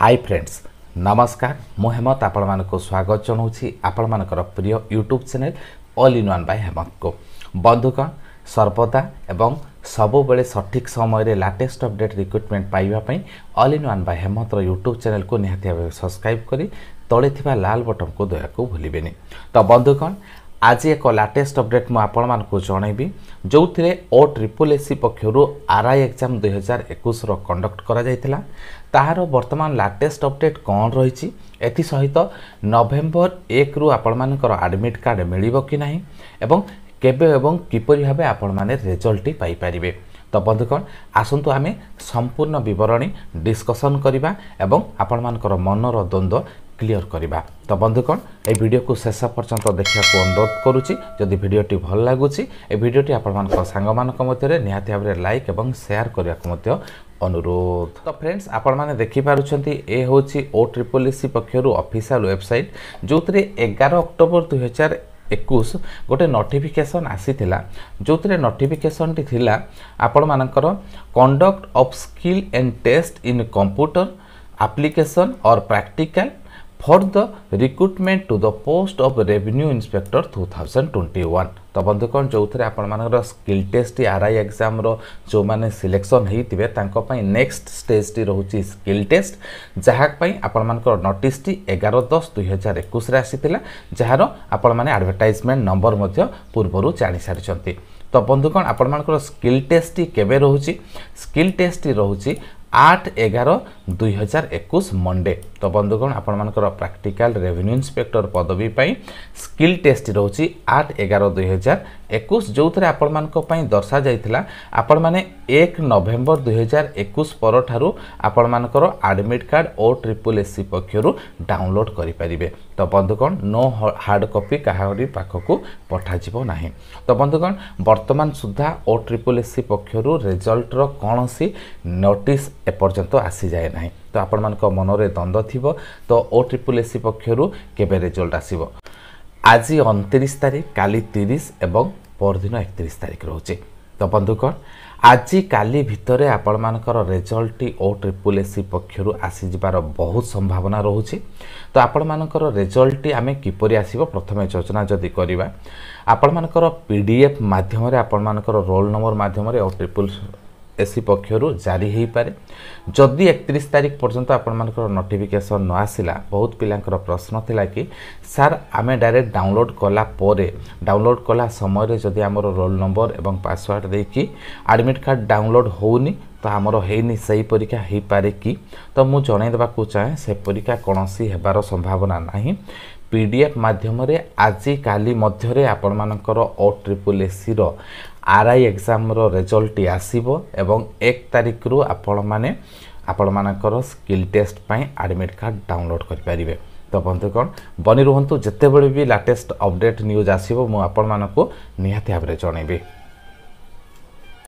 high friends ନମସ୍କାର ମୁଁ ହେମନ୍ତ ଆପଣମାନଙ୍କୁ ସ୍ୱାଗତ ଜଣାଉଛି ଆପଣମାନଙ୍କର ପ୍ରିୟ YouTube channel all in one by ହେମନ୍ତକୁ ବନ୍ଧୁଗଣ ସର୍ବଦା ଏବଂ ସବୁବେଳେ ସଠିକ୍ ସମୟରେ ଲାଟେଷ୍ଟ ଅପଡ଼େଟ୍ ରିକ୍ରୁଟମେଣ୍ଟ ପାଇବା ପାଇଁ ଅଲ୍ ଇନ୍ ୱାନ୍ ବାଇ ହେମନ୍ତର ୟୁଟ୍ୟୁବ୍ ଚ୍ୟାନେଲ୍କୁ ନିହାତି ଭାବେ ସବସ୍କ୍ରାଇବ୍ କରି ତଳେ ଥିବା ଲାଲ ବଟନ୍କୁ ଦୟାକୁ ଭୁଲିବେନି ତ ବନ୍ଧୁଗଣ আজি এক ଲାଟେଷ୍ଟ ଅପଡେଟ୍ ମୁଁ ଆପଣମାନଙ୍କୁ ଜଣାଇବି ଯେଉଁଥିରେ ଓ ଟ୍ରିପଲ୍ ଏସ୍ ସି ପକ୍ଷରୁ ଆର୍ ଆଇ ଏକ୍ଜାମ୍ ଦୁଇହଜାର ଏକୋଇଶର କଣ୍ଡକ୍ଟ କରାଯାଇଥିଲା ତାହାର ବର୍ତ୍ତମାନ ଲାଟେଷ୍ଟ ଅପଡେଟ୍ କ'ଣ ରହିଛି ଏଥିସହିତ ନଭେମ୍ବର ଏକରୁ ଆପଣମାନଙ୍କର ଆଡ଼ମିଟ୍ କାର୍ଡ଼ ମିଳିବ କି ନାହିଁ ଏବଂ କେବେ ଏବଂ କିପରି ଭାବେ ଆପଣମାନେ ରେଜଲ୍ଟଟି ପାଇପାରିବେ ତ ବନ୍ଧୁଗଣ ଆସନ୍ତୁ ଆମେ ସମ୍ପୂର୍ଣ୍ଣ ବିବରଣୀ ଡିସ୍କସନ୍ କରିବା ଏବଂ ଆପଣମାନଙ୍କର ମନର ଦ୍ୱନ୍ଦ୍ୱ ক্লিয়র করা তো বন্ধুগণ এই ভিডিওকে শেষ পর্যন্ত দেখা অনুরোধ করুছি যদি ভিডিওটি ভাল লাগুছি এই ভিডিওটি আপনার সাংমানক মধ্যে নিহতি ভাবে লাইক এবং সেয়ার করা অনুরোধ তো ফ্রেন্ডস আপনার দেখিপারুচ্ছেন এ হচ্ছে ও ট্রিপল সি পক্ষ অফিসিয়াল ওয়েবসাইট যে এগার অক্টোবর দুই হাজার একুশ গোটে নোটিফিকেসন আসিলা যে নোটিফিকেসনটি লা আপনার conduct of skill and test in computer application or practical for the recruitment to the post of revenue inspector 2021 ତ ବନ୍ଧୁ କ'ଣ ଯେଉଁଥିରେ ଆପଣମାନଙ୍କର ସ୍କିଲ୍ ଟେଷ୍ଟ ଆର୍ ଆଇ ଏକ୍ଜାମ୍ର ଯେଉଁମାନେ ସିଲେକ୍ସନ୍ ହୋଇଥିବେ ତାଙ୍କ ପାଇଁ ନେକ୍ସଟ ଷ୍ଟେଜ୍ଟି ରହୁଛି ସ୍କିଲ୍ ଟେଷ୍ଟ ଯାହା ପାଇଁ ଆପଣମାନଙ୍କର ନୋଟିସ୍ଟି ଏଗାର ଦଶ ଦୁଇହଜାର ଏକୋଇଶରେ ଆସିଥିଲା ଯାହାର ଆପଣମାନେ ଆଡ଼ଭର୍ଟାଇଜମେଣ୍ଟ ନମ୍ବର ମଧ୍ୟ ପୂର୍ବରୁ ଜାଣିସାରିଛନ୍ତି ତ ବନ୍ଧୁକଣ ଆପଣମାନଙ୍କର ସ୍କିଲ୍ ଟେଷ୍ଟଟି କେବେ ରହୁଛି ସ୍କିଲ୍ ଟେଷ୍ଟଟି ରହୁଛି আট এগার দুই হাজার একুশ মন্ডে তো বন্ধুগণ আপনার প্রাকটিকাল রেভিনিউ ইন্সপেক্টর পদবী পাই স্কিল টেস্ট রয়েছে আট এগার দুই হাজার একুশ ଯେଉଁଥିରେ ଆପଣମାନଙ୍କ ପାଇଁ ଦର୍ଶାଯାଇଥିଲା ଆପଣମାନେ ଏକ ନଭେମ୍ବର ଦୁଇହଜାର ଏକୋଇଶ ପରଠାରୁ ଆପଣମାନଙ୍କର admit card O triple S C ପକ୍ଷରୁ ଡାଉନଲୋଡ଼୍ କରିପାରିବେ ତ ବନ୍ଧୁଗଣ ନୋ ହାର୍ଡ଼ କପି କାହାରି ପାଖକୁ ପଠାଯିବ ନାହିଁ ତ ବନ୍ଧୁଗଣ ବର୍ତ୍ତମାନ ସୁଦ୍ଧା ଓ ଟ୍ରିପୁଲ୍ ଏସ୍ ସି ପକ୍ଷରୁ ରେଜଲ୍ଟର କୌଣସି ନୋଟିସ୍ ଏପର୍ଯ୍ୟନ୍ତ ଆସିଯାଏ ନାହିଁ ତ ଆପଣମାନଙ୍କ ମନରେ ଦ୍ୱନ୍ଦ୍ୱ ଥିବ ତ ଓ ଟ୍ରିପୁଲ୍ ଏସ୍ ସି ପକ୍ଷରୁ କେବେ ରେଜଲ୍ଟ ଆସିବ ଆଜି ଅଣତିରିଶ ତାରିଖ କାଲି ତିରିଶ ଏବଂ ପରଦିନ ଏକତିରିଶ ତାରିଖ ରହୁଛି ତ ବନ୍ଧୁକଣ ଆଜି କାଲି ଭିତରେ ଆପଣମାନଙ୍କର ରେଜଲ୍ଟଟି ଓ ଟ୍ରିପୁଲ୍ ଏ ସି ପକ୍ଷରୁ ଆସିଯିବାର ବହୁତ ସମ୍ଭାବନା ରହୁଛି ତ ଆପଣମାନଙ୍କର ରେଜଲ୍ଟଟି ଆମେ କିପରି ଆସିବ ପ୍ରଥମେ ଯୋଜନା ଯଦି କରିବା ଆପଣମାନଙ୍କର ପି ଡି ଏଫ୍ ମାଧ୍ୟମରେ ଆପଣମାନଙ୍କର ରୋଲ୍ ନମ୍ବର ମାଧ୍ୟମରେ ଓ ଟ୍ରିପୁଲ୍ এসি পক্ষর জারি হয়েপরে যদি একত্রিশ তারিখ পর্যন্ত আপনার নোটিফিকেসন ন আসিলা বহুত পিলাঙ্কর প্রশ্ন লা কি স্যার আমি ডাইরেক্ট ডাউনলোড কলা পরে ডাউনলোড কলা সময় যদি আমার রোল নম্বর এবং পাসওয়ার্ড দিয়ে আডমিট কার্ড ডাউনলোড হোনি ତ ଆମର ହେଇନି ସେହି ପରୀକ୍ଷା ହେଇପାରେ କି ତ ମୁଁ ଜଣାଇ ଦେବାକୁ ଚାହେଁ ସେ ପରୀକ୍ଷା କୌଣସି ହେବାର ସମ୍ଭାବନା ନାହିଁ ପି ଡି ଏଫ୍ ମାଧ୍ୟମରେ ଆଜିକାଲି ମଧ୍ୟରେ ଆପଣମାନଙ୍କର ଓ ଟ୍ରିପଲ୍ ଏସିର ଆର୍ ଆଇ ଏକ୍ଜାମ୍ର ରେଜଲ୍ଟଟି ଆସିବ ଏବଂ ଏକ ତାରିଖରୁ ଆପଣମାନେ ଆପଣମାନଙ୍କର ସ୍କିଲ୍ ଟେଷ୍ଟ ପାଇଁ ଆଡ଼ମିଟ୍ କାର୍ଡ଼ ଡାଉନଲୋଡ଼୍ କରିପାରିବେ ତ ବନ୍ଧୁଗଣ ବନି ରୁହନ୍ତୁ ଯେତେବେଳେ ବି ଲାଟେଷ୍ଟ ଅପଡ଼େଟ୍ ନ୍ୟୁଜ୍ ଆସିବ ମୁଁ ଆପଣମାନଙ୍କୁ ନିହାତି ଭାବରେ ଜଣାଇବି